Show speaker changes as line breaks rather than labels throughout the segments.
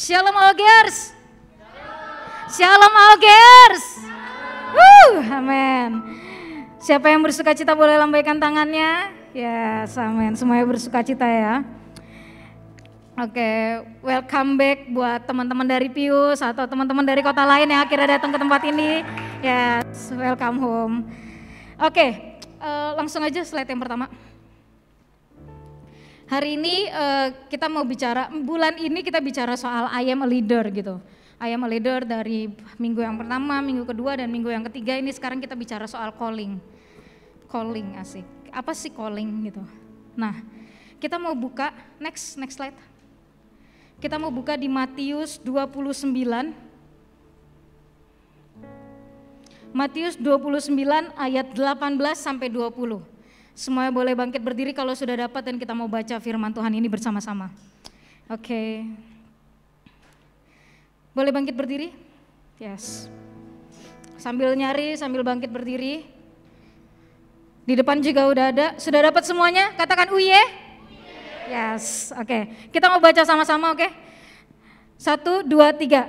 Shalom Augers. Shalom Augers. Uh, amin. Siapa yang bersuka cita boleh lambaikan tangannya? Ya, yes, amin. Semuanya bersuka cita ya. Oke, okay, welcome back buat teman-teman dari Pius atau teman-teman dari kota lain yang akhirnya datang ke tempat ini. Yes, welcome home. Oke, okay, uh, eh, langsung aja slide yang pertama. Hari ini uh, kita mau bicara bulan ini kita bicara soal I am a leader gitu. I am a leader dari minggu yang pertama, minggu kedua dan minggu yang ketiga ini sekarang kita bicara soal calling. Calling asik. Apa sih calling gitu. Nah, kita mau buka next next slide. Kita mau buka di Matius 29 Matius 29 ayat 18 sampai 20. Semuanya boleh bangkit berdiri kalau sudah dapat dan kita mau baca firman Tuhan ini bersama-sama. Oke. Okay. Boleh bangkit berdiri? Yes. Sambil nyari, sambil bangkit berdiri. Di depan juga udah ada. Sudah dapat semuanya? Katakan uye. Yes, oke. Okay. Kita mau baca sama-sama, oke? Okay? Satu, dua, tiga.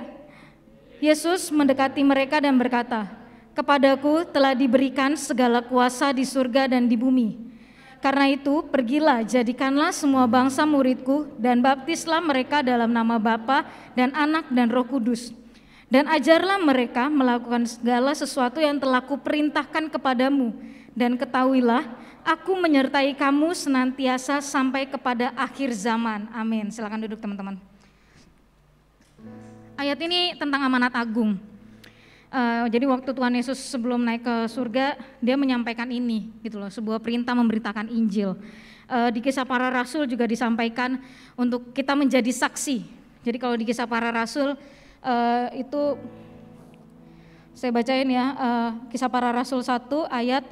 Yesus mendekati mereka dan berkata, Kepadaku telah diberikan segala kuasa di surga dan di bumi. Karena itu, pergilah, jadikanlah semua bangsa muridku dan baptislah mereka dalam nama Bapa dan Anak dan Roh Kudus. Dan ajarlah mereka melakukan segala sesuatu yang telah kuperintahkan kepadamu. Dan ketahuilah, aku menyertai kamu senantiasa sampai kepada akhir zaman. Amin. Silakan duduk teman-teman. Ayat ini tentang amanat agung uh, jadi waktu Tuhan Yesus sebelum naik ke surga, dia menyampaikan ini gitu loh, sebuah perintah memberitakan Injil. Uh, di kisah para rasul juga disampaikan untuk kita menjadi saksi. Jadi kalau di kisah para rasul uh, itu saya bacain ya, uh, kisah para rasul 1 ayat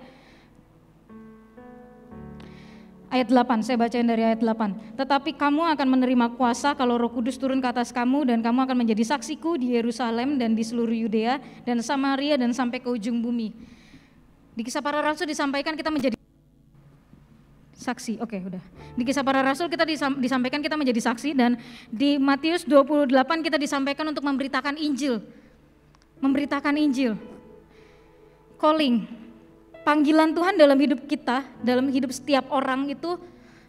Ayat 8, saya bacain dari ayat 8. Tetapi kamu akan menerima kuasa kalau roh kudus turun ke atas kamu dan kamu akan menjadi saksiku di Yerusalem dan di seluruh Yudea dan Samaria dan sampai ke ujung bumi. Di kisah para rasul disampaikan kita menjadi saksi. Oke, okay, udah. Di kisah para rasul kita disampaikan kita menjadi saksi dan di Matius 28 kita disampaikan untuk memberitakan Injil. Memberitakan Injil. Calling panggilan Tuhan dalam hidup kita, dalam hidup setiap orang itu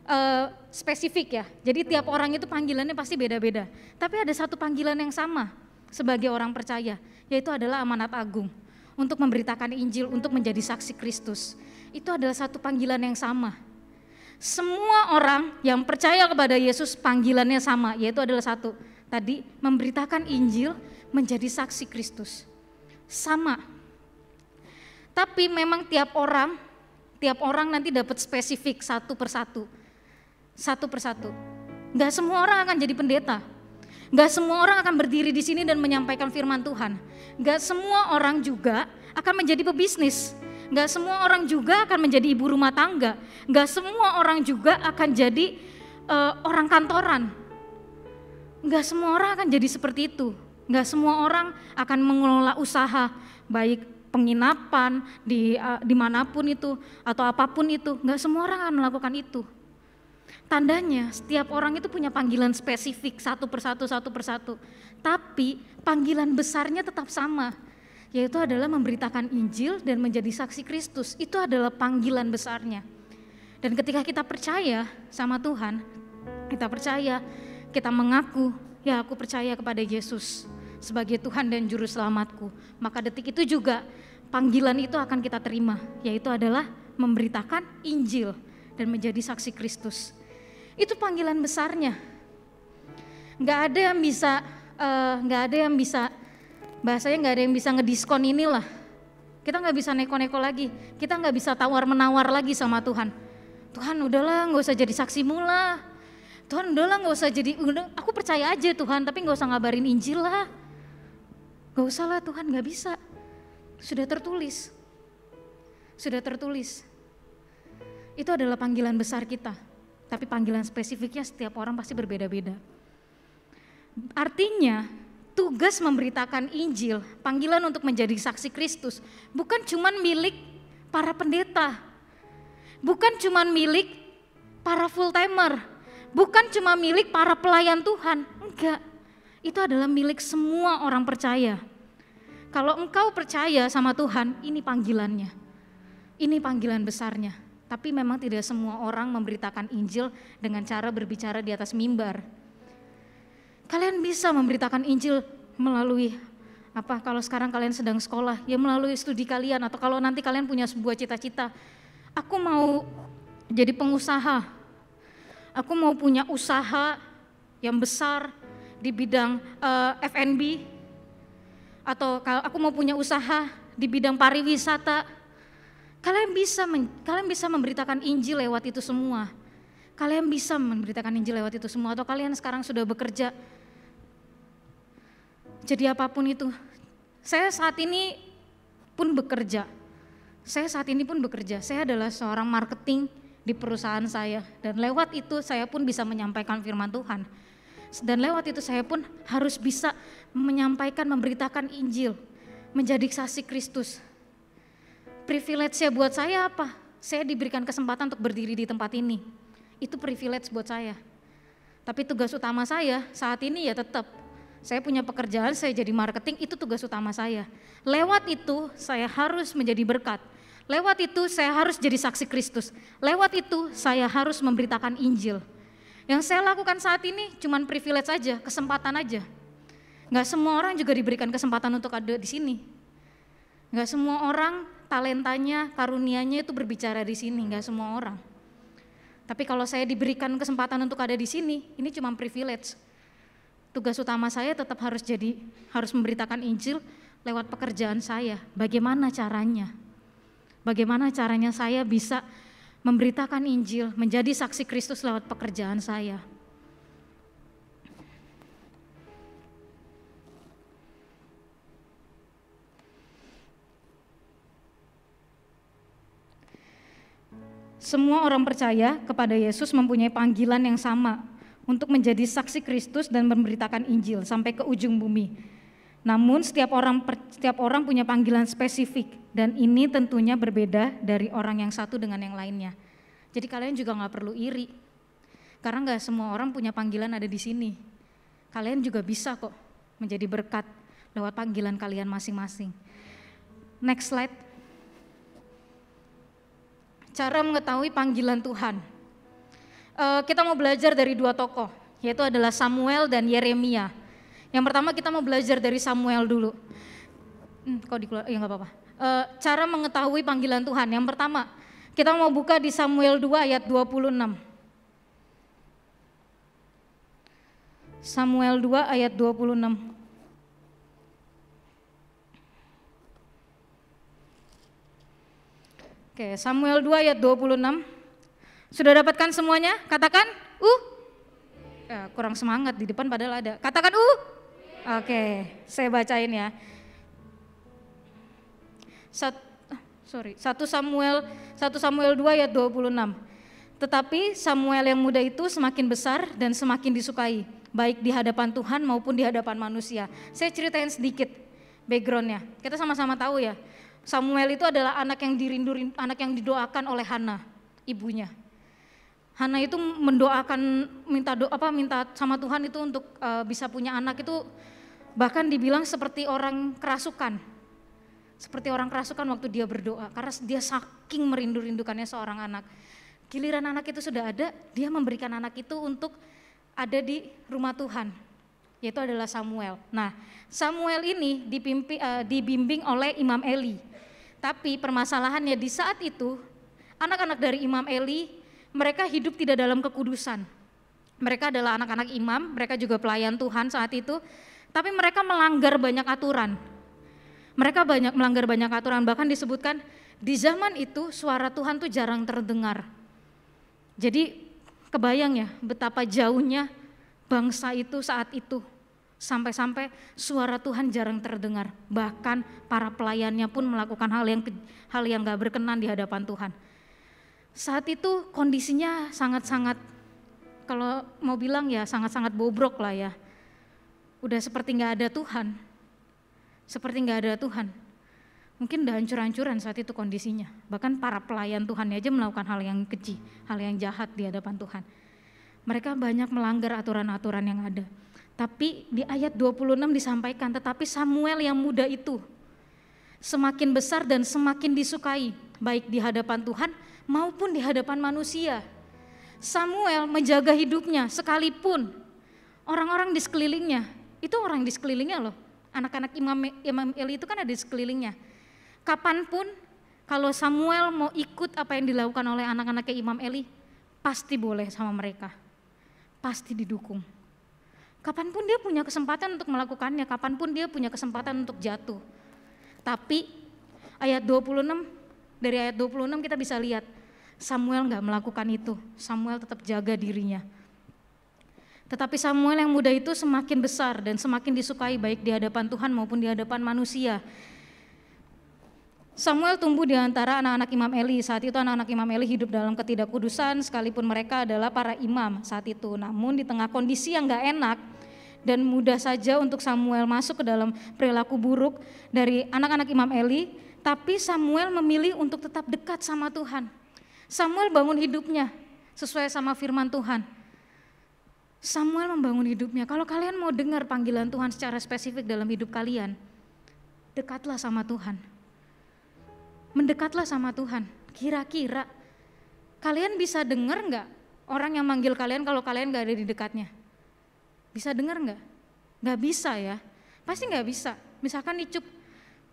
uh, spesifik ya. Jadi tiap orang itu panggilannya pasti beda-beda. Tapi ada satu panggilan yang sama sebagai orang percaya, yaitu adalah amanat agung untuk memberitakan Injil, untuk menjadi saksi Kristus. Itu adalah satu panggilan yang sama. Semua orang yang percaya kepada Yesus panggilannya sama, yaitu adalah satu. Tadi memberitakan Injil menjadi saksi Kristus. Sama tapi memang tiap orang, tiap orang nanti dapat spesifik satu persatu. Satu persatu. Gak semua orang akan jadi pendeta. Gak semua orang akan berdiri di sini dan menyampaikan firman Tuhan. Gak semua orang juga akan menjadi pebisnis. Gak semua orang juga akan menjadi ibu rumah tangga. Gak semua orang juga akan jadi uh, orang kantoran. Gak semua orang akan jadi seperti itu. Gak semua orang akan mengelola usaha, baik penginapan, di uh, dimanapun itu, atau apapun itu. Nggak semua orang akan melakukan itu. Tandanya setiap orang itu punya panggilan spesifik satu persatu, satu persatu. Tapi panggilan besarnya tetap sama, yaitu adalah memberitakan Injil dan menjadi saksi Kristus. Itu adalah panggilan besarnya. Dan ketika kita percaya sama Tuhan, kita percaya, kita mengaku, ya aku percaya kepada Yesus sebagai Tuhan dan Juru Selamatku. Maka detik itu juga panggilan itu akan kita terima, yaitu adalah memberitakan Injil dan menjadi saksi Kristus. Itu panggilan besarnya. Nggak ada yang bisa, uh, nggak ada yang bisa, bahasanya nggak ada yang bisa ngediskon inilah. Kita nggak bisa neko-neko lagi, kita nggak bisa tawar-menawar lagi sama Tuhan. Tuhan udahlah nggak usah jadi saksi mula. Tuhan udahlah nggak usah jadi, aku percaya aja Tuhan tapi nggak usah ngabarin Injil lah. Gak usah lah Tuhan, gak bisa. Sudah tertulis. Sudah tertulis. Itu adalah panggilan besar kita. Tapi panggilan spesifiknya setiap orang pasti berbeda-beda. Artinya tugas memberitakan Injil, panggilan untuk menjadi saksi Kristus, bukan cuma milik para pendeta. Bukan cuma milik para full timer. Bukan cuma milik para pelayan Tuhan. Enggak itu adalah milik semua orang percaya. Kalau engkau percaya sama Tuhan, ini panggilannya. Ini panggilan besarnya. Tapi memang tidak semua orang memberitakan Injil dengan cara berbicara di atas mimbar. Kalian bisa memberitakan Injil melalui apa kalau sekarang kalian sedang sekolah ya melalui studi kalian atau kalau nanti kalian punya sebuah cita-cita aku mau jadi pengusaha aku mau punya usaha yang besar di bidang uh, eh, F&B atau kalau aku mau punya usaha di bidang pariwisata. Kalian bisa men, kalian bisa memberitakan Injil lewat itu semua. Kalian bisa memberitakan Injil lewat itu semua atau kalian sekarang sudah bekerja. Jadi apapun itu. Saya saat ini pun bekerja. Saya saat ini pun bekerja. Saya adalah seorang marketing di perusahaan saya dan lewat itu saya pun bisa menyampaikan firman Tuhan. Dan lewat itu saya pun harus bisa menyampaikan, memberitakan Injil, menjadi saksi Kristus. Privilege ya buat saya apa? Saya diberikan kesempatan untuk berdiri di tempat ini. Itu privilege buat saya. Tapi tugas utama saya saat ini ya tetap saya punya pekerjaan, saya jadi marketing, itu tugas utama saya. Lewat itu saya harus menjadi berkat. Lewat itu saya harus jadi saksi Kristus. Lewat itu saya harus memberitakan Injil. Yang saya lakukan saat ini cuma privilege saja, kesempatan aja. Gak semua orang juga diberikan kesempatan untuk ada di sini. Gak semua orang talentanya, karunianya itu berbicara di sini, gak semua orang. Tapi kalau saya diberikan kesempatan untuk ada di sini, ini cuma privilege. Tugas utama saya tetap harus jadi, harus memberitakan Injil lewat pekerjaan saya. Bagaimana caranya? Bagaimana caranya saya bisa memberitakan Injil, menjadi saksi Kristus lewat pekerjaan saya. Semua orang percaya kepada Yesus mempunyai panggilan yang sama untuk menjadi saksi Kristus dan memberitakan Injil sampai ke ujung bumi. Namun setiap orang setiap orang punya panggilan spesifik dan ini tentunya berbeda dari orang yang satu dengan yang lainnya. Jadi kalian juga nggak perlu iri karena nggak semua orang punya panggilan ada di sini. Kalian juga bisa kok menjadi berkat lewat panggilan kalian masing-masing. Next slide. Cara mengetahui panggilan Tuhan. Eh, kita mau belajar dari dua tokoh, yaitu adalah Samuel dan Yeremia. Yang pertama kita mau belajar dari Samuel dulu. Hmm, kok dikeluar, ya nggak apa-apa. E, cara mengetahui panggilan Tuhan. Yang pertama, kita mau buka di Samuel 2 ayat 26. Samuel 2 ayat 26. Oke, Samuel 2 ayat 26. Sudah dapatkan semuanya? Katakan, uh. Ya, kurang semangat di depan padahal ada. Katakan, uh. Oke, saya bacain ya. Sat, sorry, 1 Samuel 1 Samuel 2 ayat 26. Tetapi Samuel yang muda itu semakin besar dan semakin disukai, baik di hadapan Tuhan maupun di hadapan manusia. Saya ceritain sedikit backgroundnya. Kita sama-sama tahu ya, Samuel itu adalah anak yang dirindu, anak yang didoakan oleh Hana, ibunya. Hana itu mendoakan minta do, apa minta sama Tuhan itu untuk uh, bisa punya anak itu Bahkan dibilang seperti orang kerasukan. Seperti orang kerasukan waktu dia berdoa karena dia saking merindu-rindukannya seorang anak. Giliran anak itu sudah ada, dia memberikan anak itu untuk ada di rumah Tuhan, yaitu adalah Samuel. Nah, Samuel ini dipimpi, uh, dibimbing oleh Imam Eli. Tapi permasalahannya di saat itu, anak-anak dari Imam Eli, mereka hidup tidak dalam kekudusan. Mereka adalah anak-anak imam, mereka juga pelayan Tuhan saat itu. Tapi mereka melanggar banyak aturan. Mereka banyak melanggar banyak aturan, bahkan disebutkan di zaman itu suara Tuhan tuh jarang terdengar. Jadi kebayang ya betapa jauhnya bangsa itu saat itu. Sampai-sampai suara Tuhan jarang terdengar. Bahkan para pelayannya pun melakukan hal yang hal yang gak berkenan di hadapan Tuhan. Saat itu kondisinya sangat-sangat kalau mau bilang ya sangat-sangat bobrok lah ya udah seperti nggak ada Tuhan, seperti nggak ada Tuhan. Mungkin udah hancur-hancuran saat itu kondisinya. Bahkan para pelayan Tuhan aja melakukan hal yang keji, hal yang jahat di hadapan Tuhan. Mereka banyak melanggar aturan-aturan yang ada. Tapi di ayat 26 disampaikan, tetapi Samuel yang muda itu semakin besar dan semakin disukai, baik di hadapan Tuhan maupun di hadapan manusia. Samuel menjaga hidupnya sekalipun orang-orang di sekelilingnya itu orang di sekelilingnya loh. Anak-anak Imam, Imam Eli itu kan ada di sekelilingnya. Kapanpun kalau Samuel mau ikut apa yang dilakukan oleh anak-anaknya Imam Eli, pasti boleh sama mereka. Pasti didukung. Kapanpun dia punya kesempatan untuk melakukannya, kapanpun dia punya kesempatan untuk jatuh. Tapi ayat 26, dari ayat 26 kita bisa lihat, Samuel nggak melakukan itu, Samuel tetap jaga dirinya. Tetapi Samuel yang muda itu semakin besar dan semakin disukai baik di hadapan Tuhan maupun di hadapan manusia. Samuel tumbuh di antara anak-anak Imam Eli. Saat itu anak-anak Imam Eli hidup dalam ketidakkudusan sekalipun mereka adalah para imam saat itu. Namun di tengah kondisi yang gak enak dan mudah saja untuk Samuel masuk ke dalam perilaku buruk dari anak-anak Imam Eli, tapi Samuel memilih untuk tetap dekat sama Tuhan. Samuel bangun hidupnya sesuai sama firman Tuhan Samuel membangun hidupnya. Kalau kalian mau dengar panggilan Tuhan secara spesifik dalam hidup kalian, dekatlah sama Tuhan. Mendekatlah sama Tuhan. Kira-kira kalian bisa dengar nggak orang yang manggil kalian kalau kalian nggak ada di dekatnya? Bisa dengar nggak? Nggak bisa ya. Pasti nggak bisa. Misalkan Icup,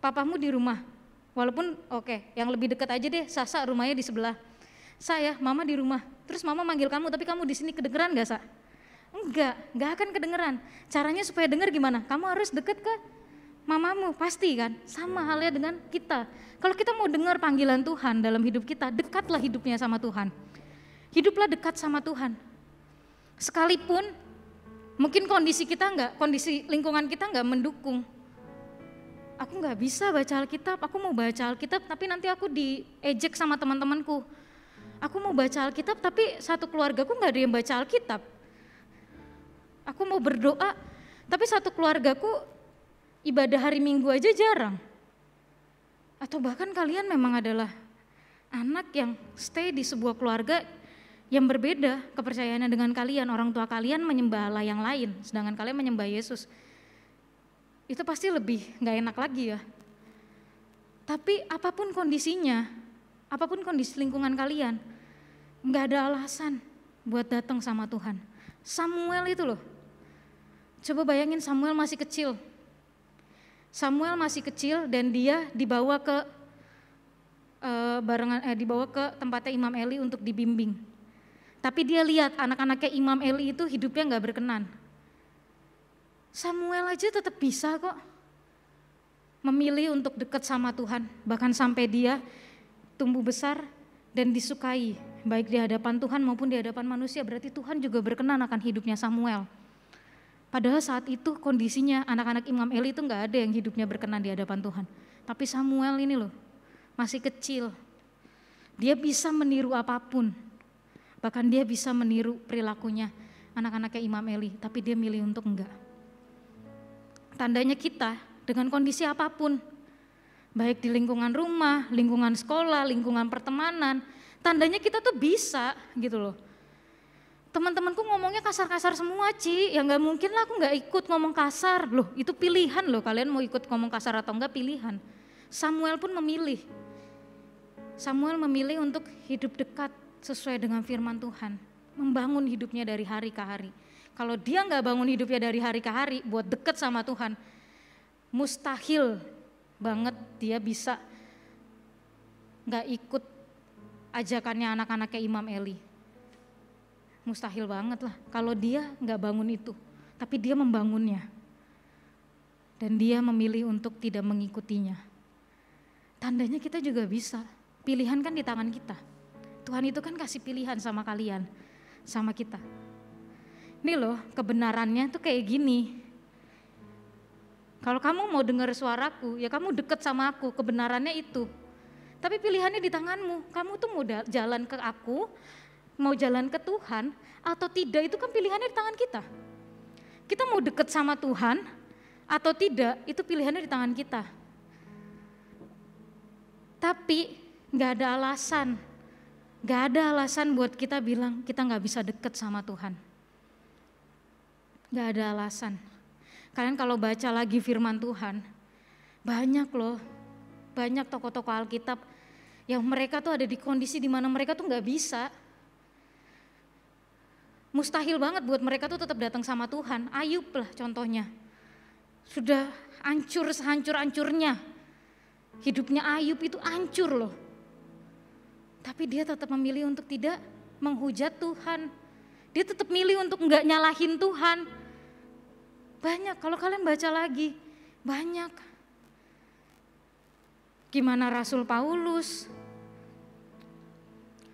papamu di rumah. Walaupun oke, okay, yang lebih dekat aja deh, Sasa rumahnya di sebelah. Saya, mama di rumah. Terus mama manggil kamu, tapi kamu di sini kedengeran nggak, Sa? Enggak, enggak akan kedengeran. Caranya supaya dengar gimana? Kamu harus deket ke mamamu, pasti kan? Sama hmm. halnya dengan kita. Kalau kita mau dengar panggilan Tuhan dalam hidup kita, dekatlah hidupnya sama Tuhan. Hiduplah dekat sama Tuhan. Sekalipun mungkin kondisi kita enggak, kondisi lingkungan kita enggak mendukung. Aku enggak bisa baca Alkitab, aku mau baca Alkitab tapi nanti aku diejek sama teman-temanku. Aku mau baca Alkitab tapi satu keluargaku enggak ada yang baca Alkitab Aku mau berdoa, tapi satu keluargaku ibadah hari Minggu aja jarang. Atau bahkan kalian memang adalah anak yang stay di sebuah keluarga yang berbeda kepercayaannya dengan kalian, orang tua kalian menyembah Allah yang lain, sedangkan kalian menyembah Yesus. Itu pasti lebih nggak enak lagi ya. Tapi apapun kondisinya, apapun kondisi lingkungan kalian, nggak ada alasan buat datang sama Tuhan. Samuel itu loh, Coba bayangin Samuel masih kecil. Samuel masih kecil dan dia dibawa ke eh, barengan eh, dibawa ke tempatnya Imam Eli untuk dibimbing. Tapi dia lihat anak-anaknya Imam Eli itu hidupnya nggak berkenan. Samuel aja tetap bisa kok memilih untuk dekat sama Tuhan, bahkan sampai dia tumbuh besar dan disukai baik di hadapan Tuhan maupun di hadapan manusia. Berarti Tuhan juga berkenan akan hidupnya Samuel. Padahal saat itu kondisinya anak-anak Imam Eli itu nggak ada yang hidupnya berkenan di hadapan Tuhan. Tapi Samuel ini loh, masih kecil. Dia bisa meniru apapun. Bahkan dia bisa meniru perilakunya anak-anaknya Imam Eli, tapi dia milih untuk enggak. Tandanya kita dengan kondisi apapun, baik di lingkungan rumah, lingkungan sekolah, lingkungan pertemanan, tandanya kita tuh bisa gitu loh teman-temanku ngomongnya kasar-kasar semua Ci, ya nggak mungkin lah aku nggak ikut ngomong kasar. Loh itu pilihan loh kalian mau ikut ngomong kasar atau enggak pilihan. Samuel pun memilih. Samuel memilih untuk hidup dekat sesuai dengan firman Tuhan. Membangun hidupnya dari hari ke hari. Kalau dia nggak bangun hidupnya dari hari ke hari buat dekat sama Tuhan, mustahil banget dia bisa nggak ikut ajakannya anak-anaknya Imam Eli mustahil banget lah kalau dia nggak bangun itu tapi dia membangunnya dan dia memilih untuk tidak mengikutinya tandanya kita juga bisa pilihan kan di tangan kita Tuhan itu kan kasih pilihan sama kalian sama kita ini loh kebenarannya tuh kayak gini kalau kamu mau dengar suaraku, ya kamu deket sama aku, kebenarannya itu. Tapi pilihannya di tanganmu, kamu tuh mau jalan ke aku mau jalan ke Tuhan atau tidak itu kan pilihannya di tangan kita. Kita mau dekat sama Tuhan atau tidak itu pilihannya di tangan kita. Tapi nggak ada alasan, nggak ada alasan buat kita bilang kita nggak bisa dekat sama Tuhan. Nggak ada alasan. Kalian kalau baca lagi firman Tuhan, banyak loh, banyak tokoh-tokoh Alkitab yang mereka tuh ada di kondisi di mana mereka tuh nggak bisa, mustahil banget buat mereka tuh tetap datang sama Tuhan. Ayub lah contohnya. Sudah hancur sehancur-hancurnya. Hidupnya Ayub itu hancur loh. Tapi dia tetap memilih untuk tidak menghujat Tuhan. Dia tetap milih untuk nggak nyalahin Tuhan. Banyak, kalau kalian baca lagi, banyak. Gimana Rasul Paulus,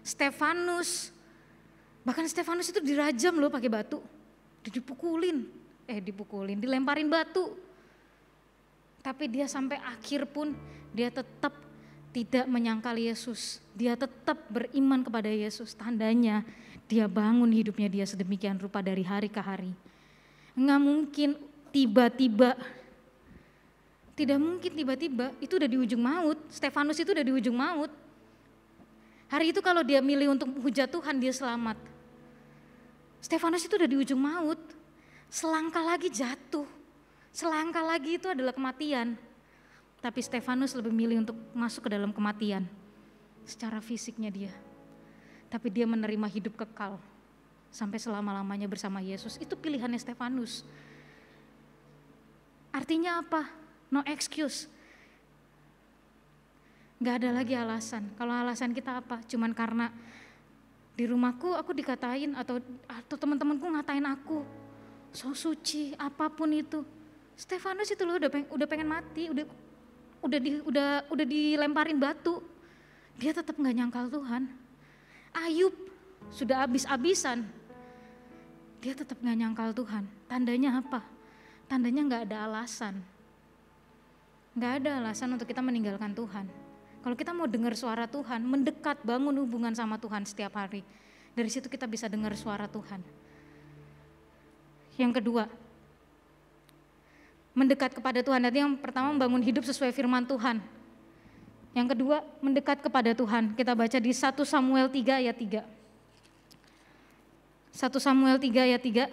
Stefanus, Bahkan Stefanus itu dirajam loh pakai batu. Dipukulin. Eh dipukulin, dilemparin batu. Tapi dia sampai akhir pun dia tetap tidak menyangkal Yesus. Dia tetap beriman kepada Yesus. Tandanya dia bangun hidupnya dia sedemikian rupa dari hari ke hari. Enggak mungkin tiba-tiba tidak mungkin tiba-tiba itu udah di ujung maut. Stefanus itu udah di ujung maut. Hari itu kalau dia milih untuk hujat Tuhan, dia selamat. Stefanus itu udah di ujung maut. Selangkah lagi jatuh. Selangkah lagi itu adalah kematian. Tapi Stefanus lebih milih untuk masuk ke dalam kematian. Secara fisiknya dia. Tapi dia menerima hidup kekal. Sampai selama-lamanya bersama Yesus. Itu pilihannya Stefanus. Artinya apa? No excuse. Gak ada lagi alasan. Kalau alasan kita apa? Cuman karena di rumahku aku dikatain atau atau teman-temanku ngatain aku. So suci, apapun itu. Stefanus itu loh udah peng, udah pengen mati, udah udah di udah udah dilemparin batu. Dia tetap nggak nyangkal Tuhan. Ayub sudah abis-abisan, Dia tetap nggak nyangkal Tuhan. Tandanya apa? Tandanya nggak ada alasan. Nggak ada alasan untuk kita meninggalkan Tuhan. Kalau kita mau dengar suara Tuhan, mendekat, bangun hubungan sama Tuhan setiap hari. Dari situ kita bisa dengar suara Tuhan. Yang kedua, mendekat kepada Tuhan. Nanti yang pertama membangun hidup sesuai firman Tuhan. Yang kedua, mendekat kepada Tuhan. Kita baca di 1 Samuel 3 ayat 3. 1 Samuel 3 ayat 3.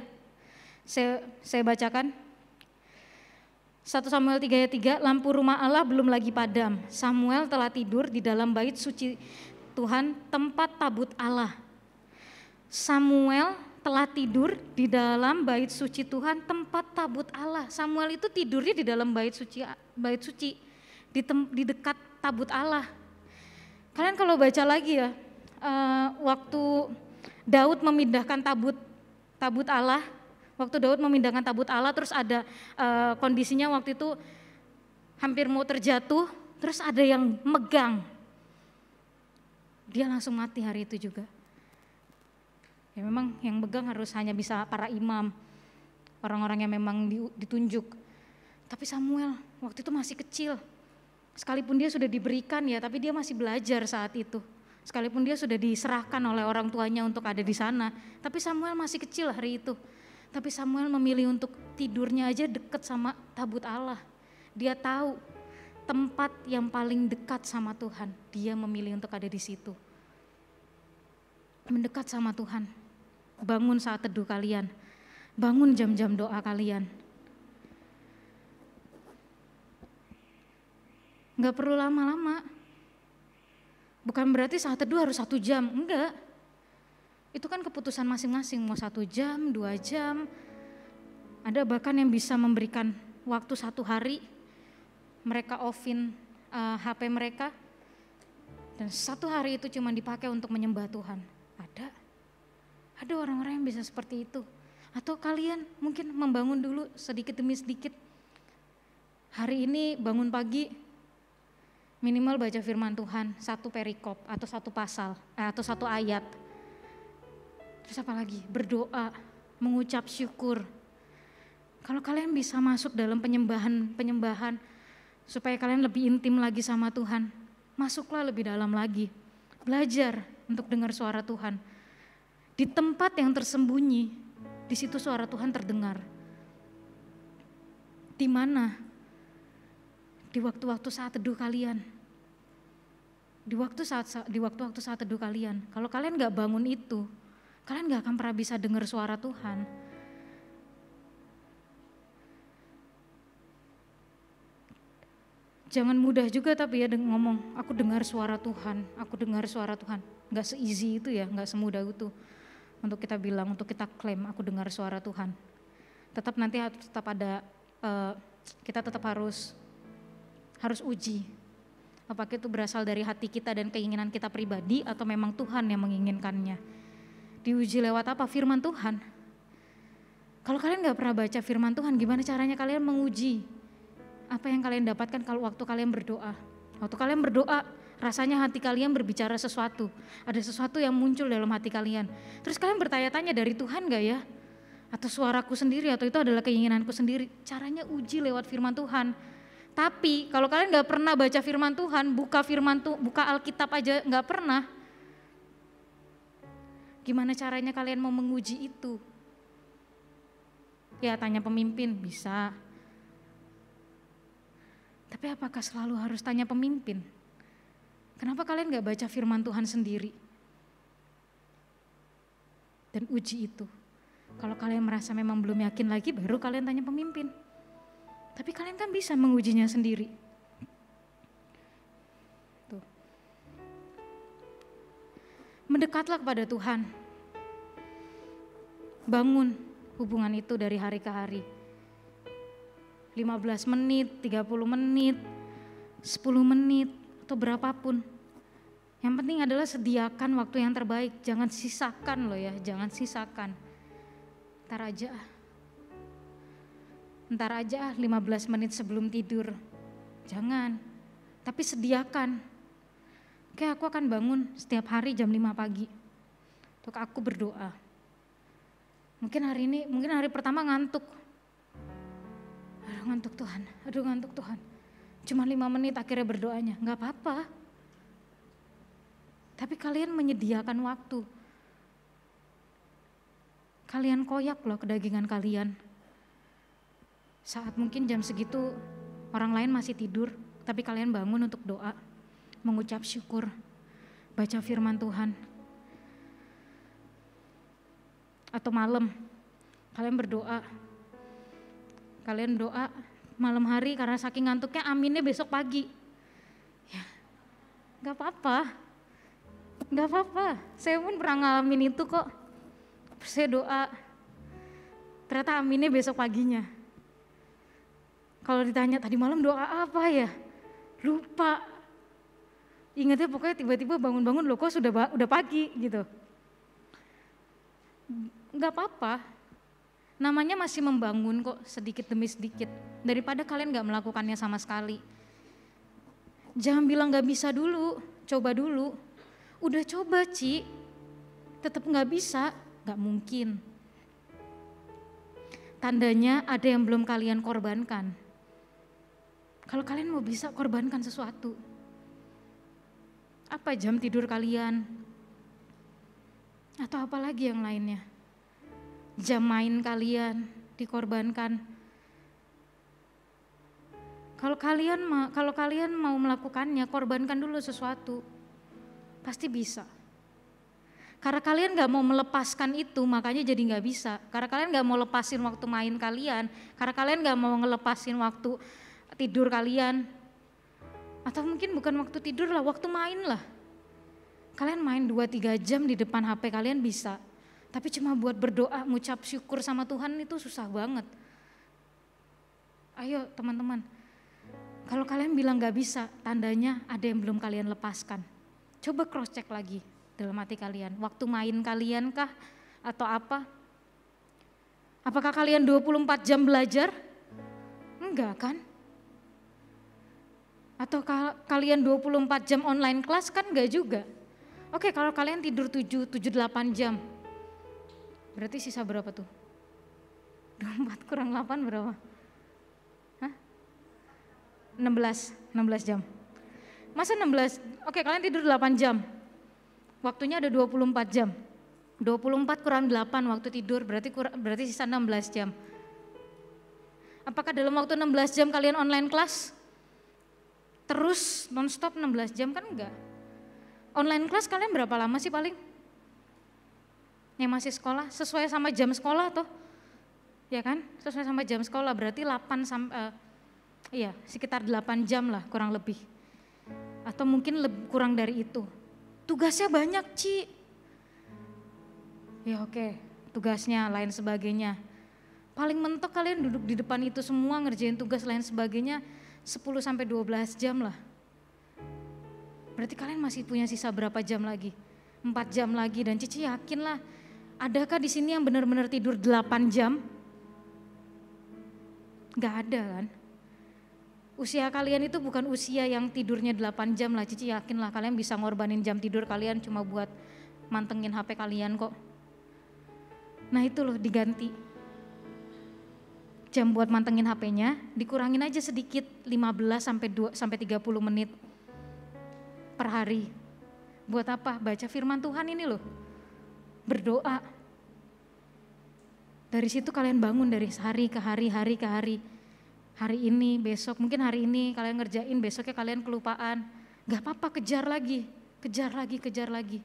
Saya saya bacakan. 1 Samuel 3 ayat 3, lampu rumah Allah belum lagi padam. Samuel telah tidur di dalam bait suci Tuhan, tempat tabut Allah. Samuel telah tidur di dalam bait suci Tuhan, tempat tabut Allah. Samuel itu tidurnya di dalam bait suci bait suci di, tem, di dekat tabut Allah. Kalian kalau baca lagi ya, uh, waktu Daud memindahkan tabut tabut Allah Waktu Daud memindahkan tabut Allah terus ada uh, kondisinya waktu itu hampir mau terjatuh, terus ada yang megang. Dia langsung mati hari itu juga. Ya memang yang megang harus hanya bisa para imam, orang-orang yang memang ditunjuk. Tapi Samuel waktu itu masih kecil. Sekalipun dia sudah diberikan ya, tapi dia masih belajar saat itu. Sekalipun dia sudah diserahkan oleh orang tuanya untuk ada di sana, tapi Samuel masih kecil hari itu. Tapi Samuel memilih untuk tidurnya aja dekat sama tabut Allah. Dia tahu tempat yang paling dekat sama Tuhan, dia memilih untuk ada di situ. Mendekat sama Tuhan. Bangun saat teduh kalian. Bangun jam-jam doa kalian. Enggak perlu lama-lama. Bukan berarti saat teduh harus satu jam, enggak itu kan keputusan masing-masing mau satu jam dua jam ada bahkan yang bisa memberikan waktu satu hari mereka offin uh, eh, HP mereka dan satu hari itu cuma dipakai untuk menyembah Tuhan ada ada orang-orang yang bisa seperti itu atau kalian mungkin membangun dulu sedikit demi sedikit hari ini bangun pagi minimal baca firman Tuhan satu perikop atau satu pasal eh, atau satu ayat Terus apa lagi? Berdoa, mengucap syukur. Kalau kalian bisa masuk dalam penyembahan-penyembahan supaya kalian lebih intim lagi sama Tuhan, masuklah lebih dalam lagi. Belajar untuk dengar suara Tuhan. Di tempat yang tersembunyi, di situ suara Tuhan terdengar. Di mana? di waktu-waktu saat teduh kalian. Di waktu saat di waktu-waktu saat teduh kalian. Kalau kalian nggak bangun itu, kalian gak akan pernah bisa dengar suara Tuhan. Jangan mudah juga tapi ya ngomong, aku dengar suara Tuhan, aku dengar suara Tuhan. Gak se-easy itu ya, gak semudah itu. Untuk kita bilang, untuk kita klaim, aku dengar suara Tuhan. Tetap nanti tetap ada, uh, kita tetap harus harus uji apakah itu berasal dari hati kita dan keinginan kita pribadi atau memang Tuhan yang menginginkannya. Diuji lewat apa? Firman Tuhan. Kalau kalian nggak pernah baca firman Tuhan, gimana caranya kalian menguji apa yang kalian dapatkan kalau waktu kalian berdoa? Waktu kalian berdoa, rasanya hati kalian berbicara sesuatu. Ada sesuatu yang muncul dalam hati kalian. Terus kalian bertanya-tanya dari Tuhan gak ya? Atau suaraku sendiri atau itu adalah keinginanku sendiri. Caranya uji lewat firman Tuhan. Tapi kalau kalian nggak pernah baca firman Tuhan, buka firman tuh, buka Alkitab aja nggak pernah, Gimana caranya kalian mau menguji itu? Ya tanya pemimpin, bisa. Tapi apakah selalu harus tanya pemimpin? Kenapa kalian gak baca firman Tuhan sendiri? Dan uji itu. Kalau kalian merasa memang belum yakin lagi, baru kalian tanya pemimpin. Tapi kalian kan bisa mengujinya sendiri. mendekatlah kepada Tuhan. Bangun hubungan itu dari hari ke hari. 15 menit, 30 menit, 10 menit, atau berapapun. Yang penting adalah sediakan waktu yang terbaik. Jangan sisakan loh ya, jangan sisakan. Ntar aja. Ntar aja 15 menit sebelum tidur. Jangan. Tapi sediakan Oke aku akan bangun setiap hari jam 5 pagi. Untuk aku berdoa. Mungkin hari ini, mungkin hari pertama ngantuk. Aduh ngantuk Tuhan, aduh ngantuk Tuhan. Cuma lima menit akhirnya berdoanya, nggak apa-apa. Tapi kalian menyediakan waktu. Kalian koyak loh kedagingan kalian. Saat mungkin jam segitu orang lain masih tidur, tapi kalian bangun untuk doa mengucap syukur, baca firman Tuhan. Atau malam, kalian berdoa. Kalian doa malam hari karena saking ngantuknya aminnya besok pagi. Ya, gak apa-apa. Gak apa-apa, saya pun pernah ngalamin itu kok. Saya doa, ternyata aminnya besok paginya. Kalau ditanya tadi malam doa apa ya? Lupa, Ingatnya pokoknya tiba-tiba bangun-bangun loh kok sudah udah pagi gitu. Gak apa-apa, namanya masih membangun kok sedikit demi sedikit. Daripada kalian gak melakukannya sama sekali. Jangan bilang gak bisa dulu, coba dulu. Udah coba Ci, tetap gak bisa, gak mungkin. Tandanya ada yang belum kalian korbankan. Kalau kalian mau bisa korbankan sesuatu, apa jam tidur kalian? Atau apa lagi yang lainnya? Jam main kalian dikorbankan. Kalau kalian kalau kalian mau melakukannya, korbankan dulu sesuatu. Pasti bisa. Karena kalian gak mau melepaskan itu, makanya jadi gak bisa. Karena kalian gak mau lepasin waktu main kalian, karena kalian gak mau ngelepasin waktu tidur kalian, atau mungkin bukan waktu tidur lah, waktu main lah. Kalian main 2-3 jam di depan HP kalian bisa. Tapi cuma buat berdoa, mengucap syukur sama Tuhan itu susah banget. Ayo teman-teman, kalau kalian bilang gak bisa, tandanya ada yang belum kalian lepaskan. Coba cross check lagi dalam hati kalian. Waktu main kalian kah atau apa? Apakah kalian 24 jam belajar? Enggak kan? Atau kalian 24 jam online kelas kan enggak juga. Oke kalau kalian tidur 7, 7, 8 jam. Berarti sisa berapa tuh? 24 kurang 8 berapa? Hah? 16, 16 jam. Masa 16? Oke kalian tidur 8 jam. Waktunya ada 24 jam. 24 kurang 8 waktu tidur berarti kurang, berarti sisa 16 jam. Apakah dalam waktu 16 jam kalian online kelas? terus nonstop 16 jam kan enggak. Online class kalian berapa lama sih paling? Yang masih sekolah sesuai sama jam sekolah tuh. Ya kan? Sesuai sama jam sekolah berarti 8 sampai uh, iya, sekitar 8 jam lah kurang lebih. Atau mungkin lebih, kurang dari itu. Tugasnya banyak, Ci. Ya oke, tugasnya lain sebagainya. Paling mentok kalian duduk di depan itu semua ngerjain tugas lain sebagainya 10 sampai 12 jam lah. Berarti kalian masih punya sisa berapa jam lagi? 4 jam lagi dan Cici yakin lah. Adakah di sini yang benar-benar tidur 8 jam? Gak ada kan? Usia kalian itu bukan usia yang tidurnya 8 jam lah. Cici yakin lah kalian bisa ngorbanin jam tidur kalian cuma buat mantengin HP kalian kok. Nah itu loh diganti jam buat mantengin HP-nya, dikurangin aja sedikit 15 sampai 2 sampai 30 menit per hari. Buat apa? Baca firman Tuhan ini loh. Berdoa. Dari situ kalian bangun dari hari ke hari, hari ke hari. Hari ini, besok, mungkin hari ini kalian ngerjain, besoknya kalian kelupaan. Gak apa-apa, kejar lagi, kejar lagi, kejar lagi.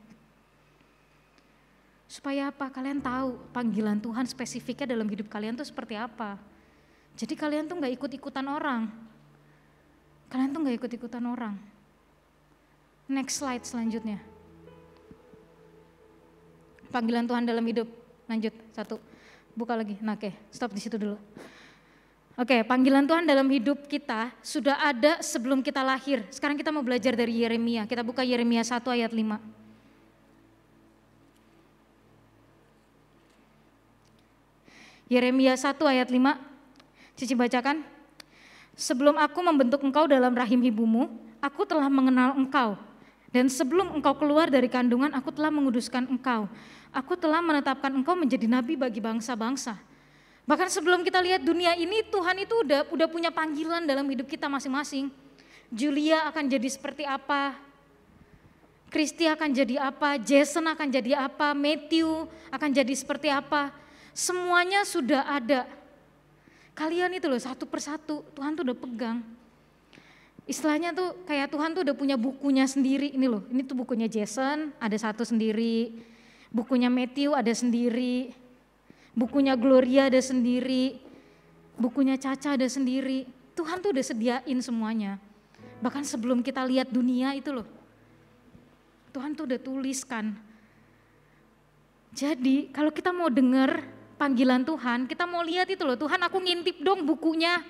Supaya apa? Kalian tahu panggilan Tuhan spesifiknya dalam hidup kalian tuh seperti apa. Jadi kalian tuh nggak ikut-ikutan orang. Kalian tuh nggak ikut-ikutan orang. Next slide selanjutnya. Panggilan Tuhan dalam hidup. Lanjut, satu. Buka lagi. Nah, oke, okay. stop di situ dulu. Oke, okay, panggilan Tuhan dalam hidup kita sudah ada sebelum kita lahir. Sekarang kita mau belajar dari Yeremia. Kita buka Yeremia 1 ayat 5. Yeremia 1 ayat 5 Cici bacakan. Sebelum aku membentuk engkau dalam rahim ibumu, aku telah mengenal engkau. Dan sebelum engkau keluar dari kandungan, aku telah menguduskan engkau. Aku telah menetapkan engkau menjadi nabi bagi bangsa-bangsa. Bahkan sebelum kita lihat dunia ini, Tuhan itu udah udah punya panggilan dalam hidup kita masing-masing. Julia akan jadi seperti apa? Kristi akan jadi apa? Jason akan jadi apa? Matthew akan jadi seperti apa? Semuanya sudah ada kalian itu loh satu persatu Tuhan tuh udah pegang. Istilahnya tuh kayak Tuhan tuh udah punya bukunya sendiri ini loh. Ini tuh bukunya Jason ada satu sendiri, bukunya Matthew ada sendiri, bukunya Gloria ada sendiri, bukunya Caca ada sendiri. Tuhan tuh udah sediain semuanya. Bahkan sebelum kita lihat dunia itu loh. Tuhan tuh udah tuliskan. Jadi kalau kita mau dengar panggilan Tuhan, kita mau lihat itu loh, Tuhan aku ngintip dong bukunya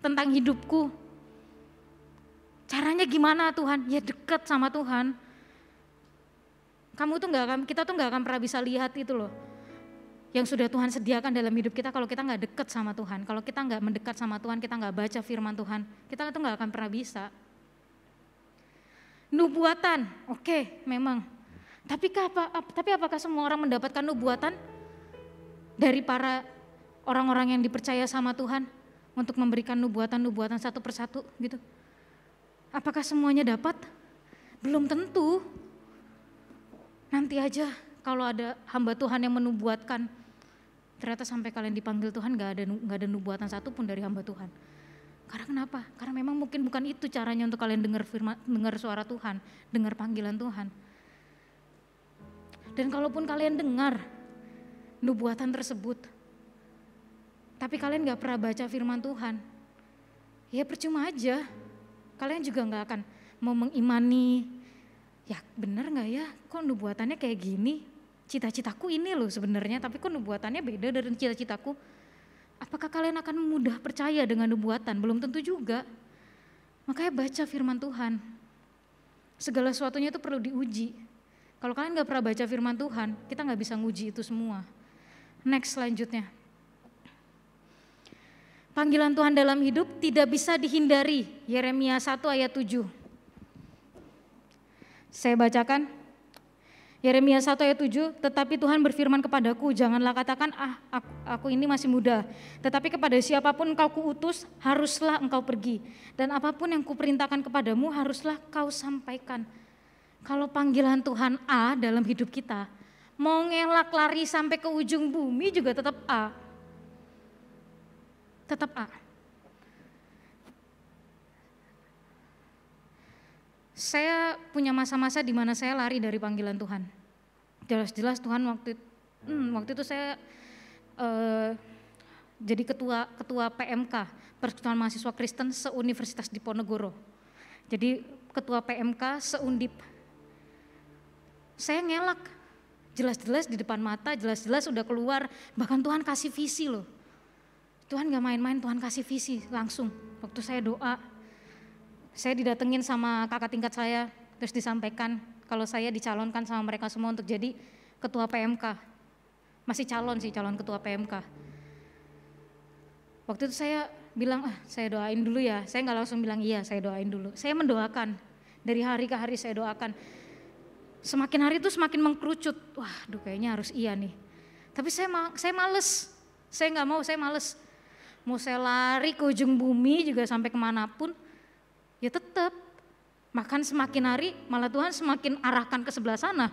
tentang hidupku. Caranya gimana Tuhan? Ya dekat sama Tuhan. Kamu tuh nggak akan, kita tuh nggak akan pernah bisa lihat itu loh. Yang sudah Tuhan sediakan dalam hidup kita kalau kita nggak dekat sama Tuhan. Kalau kita nggak mendekat sama Tuhan, kita nggak baca firman Tuhan. Kita tuh nggak akan pernah bisa. Nubuatan, oke okay, memang. Tapi, apa, tapi apakah semua orang mendapatkan nubuatan? dari para orang-orang yang dipercaya sama Tuhan untuk memberikan nubuatan-nubuatan satu persatu gitu. Apakah semuanya dapat? Belum tentu. Nanti aja kalau ada hamba Tuhan yang menubuatkan ternyata sampai kalian dipanggil Tuhan nggak ada nggak ada nubuatan satu pun dari hamba Tuhan. Karena kenapa? Karena memang mungkin bukan itu caranya untuk kalian dengar firman, dengar suara Tuhan, dengar panggilan Tuhan. Dan kalaupun kalian dengar, nubuatan tersebut. Tapi kalian gak pernah baca firman Tuhan. Ya percuma aja. Kalian juga gak akan mau mengimani. Ya bener gak ya kok nubuatannya kayak gini. Cita-citaku ini loh sebenarnya tapi kok nubuatannya beda dari cita-citaku. Apakah kalian akan mudah percaya dengan nubuatan? Belum tentu juga. Makanya baca firman Tuhan. Segala sesuatunya itu perlu diuji. Kalau kalian gak pernah baca firman Tuhan, kita gak bisa nguji itu semua. Next selanjutnya. Panggilan Tuhan dalam hidup tidak bisa dihindari. Yeremia 1 ayat 7. Saya bacakan. Yeremia 1 ayat 7, tetapi Tuhan berfirman kepadaku, janganlah katakan, ah aku, aku ini masih muda, tetapi kepada siapapun engkau kuutus, haruslah engkau pergi, dan apapun yang kuperintahkan kepadamu, haruslah kau sampaikan. Kalau panggilan Tuhan A dalam hidup kita, Mau ngelak lari sampai ke ujung bumi juga tetap A. Tetap A. Saya punya masa-masa di mana saya lari dari panggilan Tuhan. Jelas-jelas Tuhan waktu hmm, hmm. waktu itu saya eh, jadi ketua ketua PMK Persekutuan Mahasiswa Kristen seuniversitas Diponegoro. Jadi ketua PMK seundip. Saya ngelak Jelas-jelas di depan mata, jelas-jelas udah keluar, bahkan Tuhan kasih visi loh. Tuhan gak main-main, Tuhan kasih visi langsung. Waktu saya doa, saya didatengin sama kakak tingkat saya, terus disampaikan kalau saya dicalonkan sama mereka semua untuk jadi ketua PMK. Masih calon sih, calon ketua PMK. Waktu itu saya bilang, ah saya doain dulu ya. Saya nggak langsung bilang iya, saya doain dulu. Saya mendoakan, dari hari ke hari saya doakan Semakin hari itu semakin mengkerucut. Wah, aduh kayaknya harus iya nih. Tapi saya saya males. Saya nggak mau, saya males. Mau saya lari ke ujung bumi juga sampai kemanapun, ya tetap. Makan semakin hari, malah Tuhan semakin arahkan ke sebelah sana.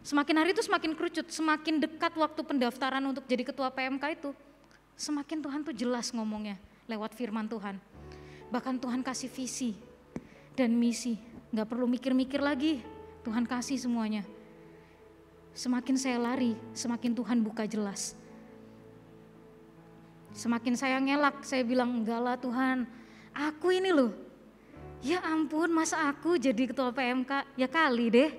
Semakin hari itu semakin kerucut, semakin dekat waktu pendaftaran untuk jadi ketua PMK itu. Semakin Tuhan tuh jelas ngomongnya lewat firman Tuhan. Bahkan Tuhan kasih visi dan misi. Nggak perlu mikir-mikir lagi, Tuhan kasih semuanya. Semakin saya lari, semakin Tuhan buka jelas. Semakin saya ngelak, saya bilang, enggak lah Tuhan, aku ini loh. Ya ampun, masa aku jadi ketua PMK? Ya kali deh.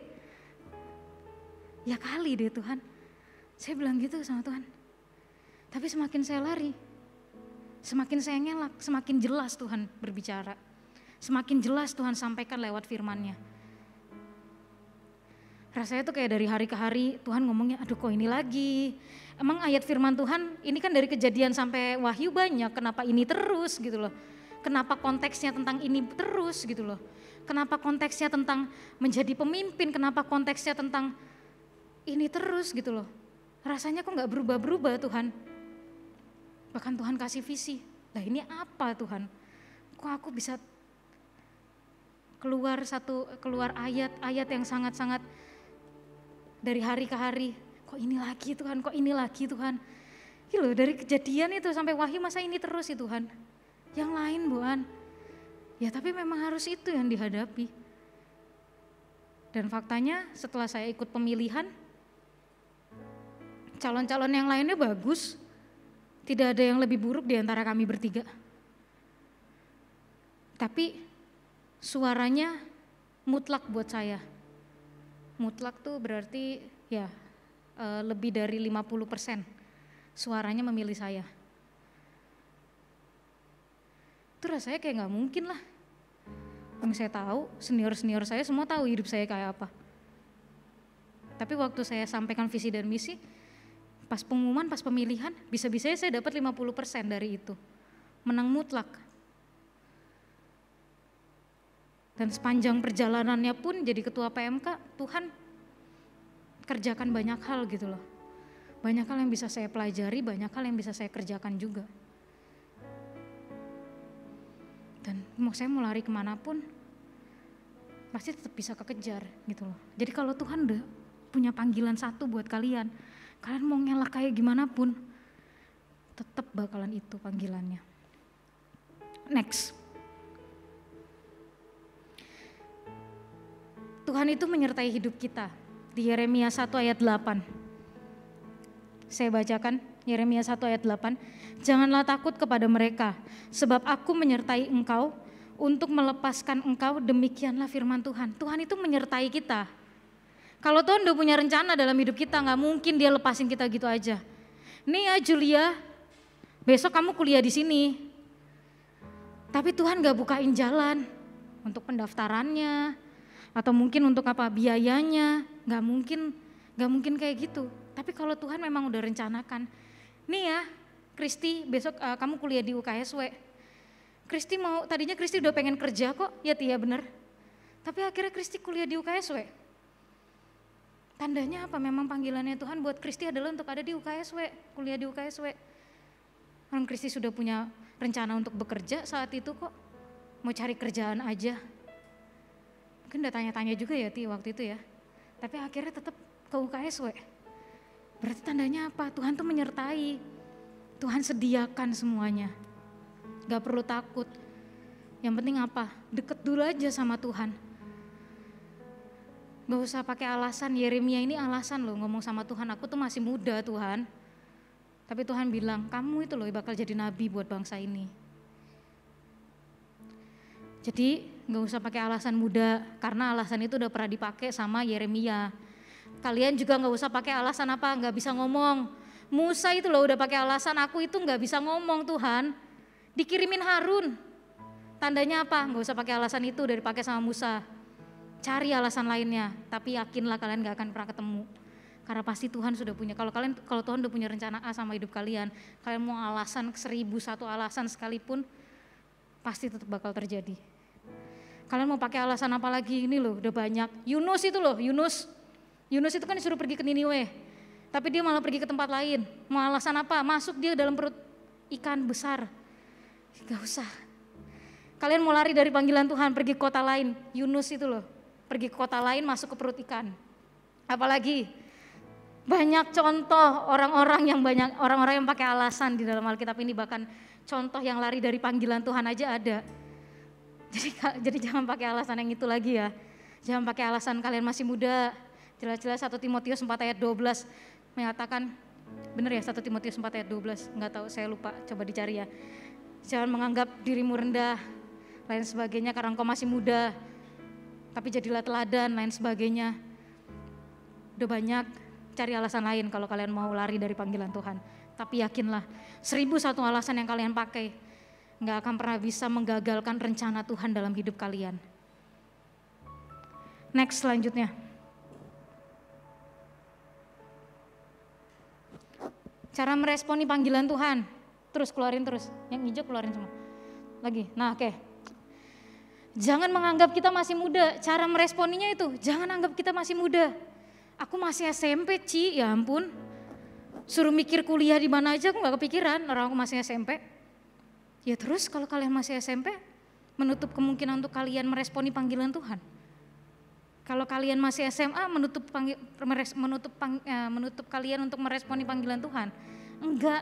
Ya kali deh Tuhan. Saya bilang gitu sama Tuhan. Tapi semakin saya lari, semakin saya ngelak, semakin jelas Tuhan berbicara. Semakin jelas Tuhan sampaikan lewat firmannya. nya rasanya tuh kayak dari hari ke hari Tuhan ngomongnya aduh kok ini lagi. Emang ayat firman Tuhan ini kan dari kejadian sampai wahyu banyak, kenapa ini terus gitu loh. Kenapa konteksnya tentang ini terus gitu loh. Kenapa konteksnya tentang menjadi pemimpin, kenapa konteksnya tentang ini terus gitu loh. Rasanya kok nggak berubah-berubah Tuhan. Bahkan Tuhan kasih visi, lah ini apa Tuhan? Kok aku bisa keluar satu keluar ayat-ayat yang sangat-sangat dari hari ke hari. Kok ini lagi Tuhan, kok ini lagi Tuhan. loh, dari kejadian itu sampai wahyu masa ini terus sih Tuhan. Yang lain bukan. Ya tapi memang harus itu yang dihadapi. Dan faktanya setelah saya ikut pemilihan, calon-calon yang lainnya bagus. Tidak ada yang lebih buruk di antara kami bertiga. Tapi suaranya mutlak buat saya Mutlak tuh berarti ya eh, lebih dari 50% suaranya memilih saya. Itu rasanya kayak nggak mungkin lah. Yang saya tahu, senior-senior saya semua tahu hidup saya kayak apa. Tapi waktu saya sampaikan visi dan misi, pas pengumuman, pas pemilihan, bisa-bisanya saya dapat 50% dari itu. Menang mutlak. Dan sepanjang perjalanannya pun jadi ketua PMK, Tuhan kerjakan banyak hal gitu loh. Banyak hal yang bisa saya pelajari, banyak hal yang bisa saya kerjakan juga. Dan mau saya mau lari kemanapun, pasti tetap bisa kekejar gitu loh. Jadi kalau Tuhan udah punya panggilan satu buat kalian, kalian mau ngelak kayak gimana pun, tetap bakalan itu panggilannya. Next. Tuhan itu menyertai hidup kita. Di Yeremia 1 ayat 8. Saya bacakan Yeremia 1 ayat 8. Janganlah takut kepada mereka, sebab aku menyertai engkau untuk melepaskan engkau, demikianlah firman Tuhan. Tuhan itu menyertai kita. Kalau Tuhan udah punya rencana dalam hidup kita, nggak mungkin dia lepasin kita gitu aja. Nih ya Julia, besok kamu kuliah di sini. Tapi Tuhan nggak bukain jalan untuk pendaftarannya, atau mungkin untuk apa biayanya nggak mungkin nggak mungkin kayak gitu tapi kalau Tuhan memang udah rencanakan nih ya Kristi besok uh, kamu kuliah di UKSW Kristi mau tadinya Kristi udah pengen kerja kok ya Tia bener tapi akhirnya Kristi kuliah di UKSW tandanya apa memang panggilannya Tuhan buat Kristi adalah untuk ada di UKSW kuliah di UKSW orang Kristi sudah punya rencana untuk bekerja saat itu kok mau cari kerjaan aja mungkin udah tanya-tanya juga ya Ti waktu itu ya. Tapi akhirnya tetap ke UKSW. Berarti tandanya apa? Tuhan tuh menyertai. Tuhan sediakan semuanya. Gak perlu takut. Yang penting apa? Deket dulu aja sama Tuhan. Gak usah pakai alasan, Yeremia ini alasan loh ngomong sama Tuhan, aku tuh masih muda Tuhan. Tapi Tuhan bilang, kamu itu loh bakal jadi nabi buat bangsa ini. Jadi nggak usah pakai alasan muda karena alasan itu udah pernah dipakai sama Yeremia. Kalian juga nggak usah pakai alasan apa nggak bisa ngomong. Musa itu loh udah pakai alasan aku itu nggak bisa ngomong Tuhan. Dikirimin Harun. Tandanya apa? Nggak usah pakai alasan itu udah dipakai sama Musa. Cari alasan lainnya, tapi yakinlah kalian nggak akan pernah ketemu. Karena pasti Tuhan sudah punya. Kalau kalian, kalau Tuhan udah punya rencana A sama hidup kalian, kalian mau alasan seribu satu alasan sekalipun, pasti tetap bakal terjadi kalian mau pakai alasan apa lagi ini loh udah banyak. Yunus itu loh, Yunus. Yunus itu kan disuruh pergi ke Niniwe. Tapi dia malah pergi ke tempat lain. Mau alasan apa? Masuk dia dalam perut ikan besar. Gak usah. Kalian mau lari dari panggilan Tuhan pergi ke kota lain. Yunus itu loh. Pergi ke kota lain masuk ke perut ikan. Apalagi banyak contoh orang-orang yang banyak orang-orang yang pakai alasan di dalam Alkitab ini bahkan contoh yang lari dari panggilan Tuhan aja ada. Jadi jadi jangan pakai alasan yang itu lagi ya. Jangan pakai alasan kalian masih muda. Jelas-jelas 1 Timotius 4 ayat 12 mengatakan benar ya 1 Timotius 4 ayat 12 nggak tahu saya lupa coba dicari ya jangan menganggap dirimu rendah lain sebagainya karena engkau masih muda tapi jadilah teladan lain sebagainya udah banyak cari alasan lain kalau kalian mau lari dari panggilan Tuhan tapi yakinlah seribu satu alasan yang kalian pakai nggak akan pernah bisa menggagalkan rencana Tuhan dalam hidup kalian. Next selanjutnya. Cara meresponi panggilan Tuhan. Terus keluarin terus. Yang hijau keluarin semua. Lagi. Nah, oke. Okay. Jangan menganggap kita masih muda. Cara meresponinya itu, jangan anggap kita masih muda. Aku masih SMP, Ci. Ya ampun. Suruh mikir kuliah di mana aja aku nggak kepikiran. Orang aku masih SMP Ya terus kalau kalian masih SMP, menutup kemungkinan untuk kalian meresponi panggilan Tuhan. Kalau kalian masih SMA, menutup panggil, meres, menutup pang, eh, menutup kalian untuk meresponi panggilan Tuhan. Enggak.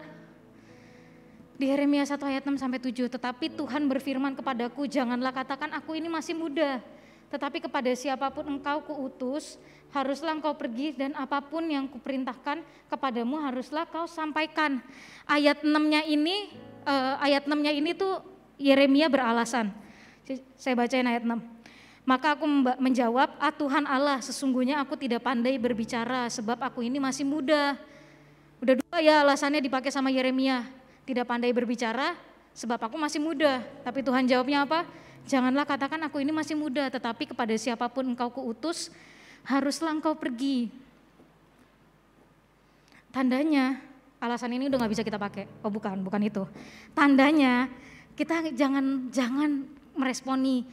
Di Yeremia 1 ayat 6 sampai 7, tetapi Tuhan berfirman kepadaku, janganlah katakan aku ini masih muda tetapi kepada siapapun engkau kuutus, haruslah engkau pergi dan apapun yang kuperintahkan kepadamu haruslah kau sampaikan. Ayat 6-nya ini eh, ayat 6-nya ini tuh Yeremia beralasan. Saya bacain ayat 6. Maka aku menjawab, "Ah Tuhan Allah, sesungguhnya aku tidak pandai berbicara sebab aku ini masih muda." Udah dua ya alasannya dipakai sama Yeremia. Tidak pandai berbicara sebab aku masih muda. Tapi Tuhan jawabnya apa? Janganlah katakan aku ini masih muda, tetapi kepada siapapun engkau kuutus, haruslah engkau pergi. Tandanya, alasan ini udah nggak bisa kita pakai. Oh bukan, bukan itu. Tandanya, kita jangan jangan meresponi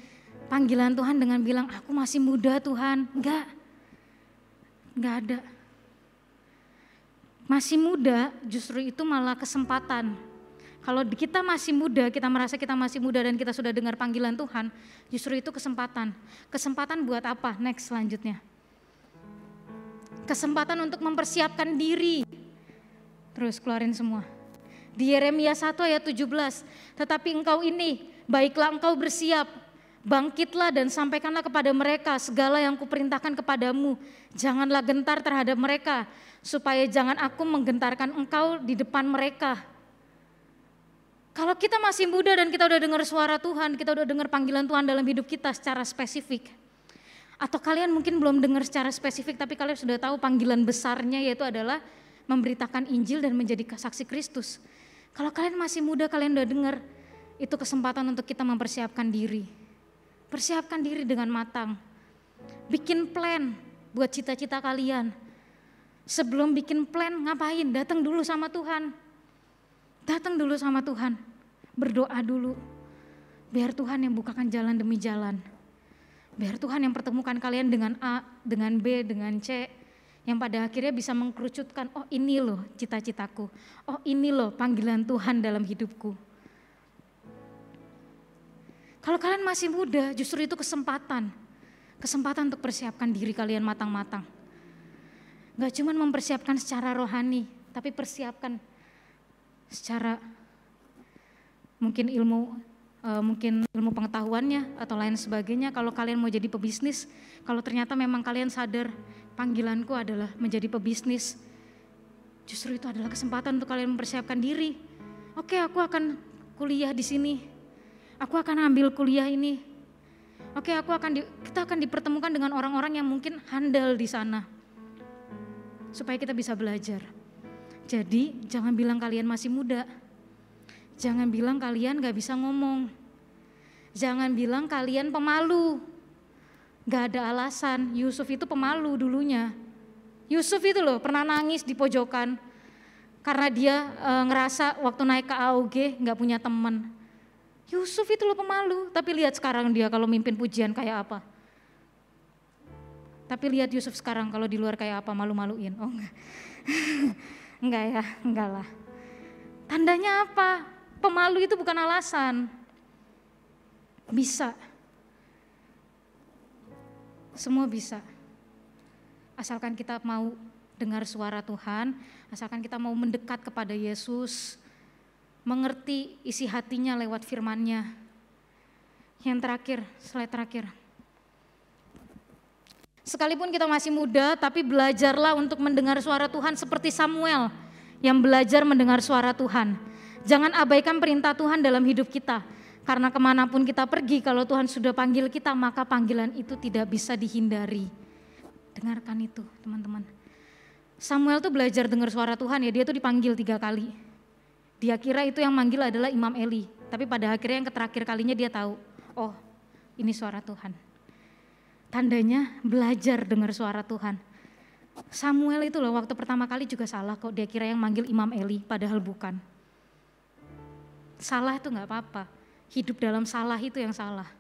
panggilan Tuhan dengan bilang, aku masih muda Tuhan. Enggak, enggak ada. Masih muda justru itu malah kesempatan kalau kita masih muda, kita merasa kita masih muda dan kita sudah dengar panggilan Tuhan, justru itu kesempatan. Kesempatan buat apa? Next selanjutnya. Kesempatan untuk mempersiapkan diri. Terus keluarin semua. Di Yeremia 1 ayat 17, tetapi engkau ini, baiklah engkau bersiap, Bangkitlah dan sampaikanlah kepada mereka segala yang kuperintahkan kepadamu. Janganlah gentar terhadap mereka, supaya jangan aku menggentarkan engkau di depan mereka. Kalau kita masih muda dan kita udah dengar suara Tuhan, kita udah dengar panggilan Tuhan dalam hidup kita secara spesifik. Atau kalian mungkin belum dengar secara spesifik tapi kalian sudah tahu panggilan besarnya yaitu adalah memberitakan Injil dan menjadi saksi Kristus. Kalau kalian masih muda kalian udah dengar itu kesempatan untuk kita mempersiapkan diri. Persiapkan diri dengan matang. Bikin plan buat cita-cita kalian. Sebelum bikin plan ngapain? Datang dulu sama Tuhan datang dulu sama Tuhan berdoa dulu. Biar Tuhan yang bukakan jalan demi jalan. Biar Tuhan yang pertemukan kalian dengan A, dengan B, dengan C. Yang pada akhirnya bisa mengkerucutkan, oh ini loh cita-citaku. Oh ini loh panggilan Tuhan dalam hidupku. Kalau kalian masih muda, justru itu kesempatan. Kesempatan untuk persiapkan diri kalian matang-matang. Gak cuma mempersiapkan secara rohani, tapi persiapkan secara mungkin ilmu e, mungkin ilmu pengetahuannya atau lain sebagainya. Kalau kalian mau jadi pebisnis, kalau ternyata memang kalian sadar panggilanku adalah menjadi pebisnis, justru itu adalah kesempatan untuk kalian mempersiapkan diri. Oke, aku akan kuliah di sini. Aku akan ambil kuliah ini. Oke, aku akan di, kita akan dipertemukan dengan orang-orang yang mungkin handal di sana. Supaya kita bisa belajar. Jadi, jangan bilang kalian masih muda Jangan bilang kalian gak bisa ngomong. Jangan bilang kalian pemalu. Gak ada alasan, Yusuf itu pemalu dulunya. Yusuf itu loh pernah nangis di pojokan karena dia e, ngerasa waktu naik ke AOG gak punya temen. Yusuf itu loh pemalu, tapi lihat sekarang dia kalau mimpin pujian kayak apa. Tapi lihat Yusuf sekarang kalau di luar kayak apa malu-maluin. Oh enggak. enggak ya, enggak lah. Tandanya apa? Pemalu itu bukan alasan. Bisa. Semua bisa. Asalkan kita mau dengar suara Tuhan, asalkan kita mau mendekat kepada Yesus, mengerti isi hatinya lewat firman-Nya. Yang terakhir, slide terakhir. Sekalipun kita masih muda, tapi belajarlah untuk mendengar suara Tuhan seperti Samuel yang belajar mendengar suara Tuhan. Jangan abaikan perintah Tuhan dalam hidup kita. Karena kemanapun kita pergi, kalau Tuhan sudah panggil kita, maka panggilan itu tidak bisa dihindari. Dengarkan itu teman-teman. Samuel tuh belajar dengar suara Tuhan ya, dia tuh dipanggil tiga kali. Dia kira itu yang manggil adalah Imam Eli. Tapi pada akhirnya yang terakhir kalinya dia tahu, oh ini suara Tuhan. Tandanya belajar dengar suara Tuhan. Samuel itu loh waktu pertama kali juga salah kok dia kira yang manggil Imam Eli padahal bukan salah itu nggak apa-apa. Hidup dalam salah itu yang salah.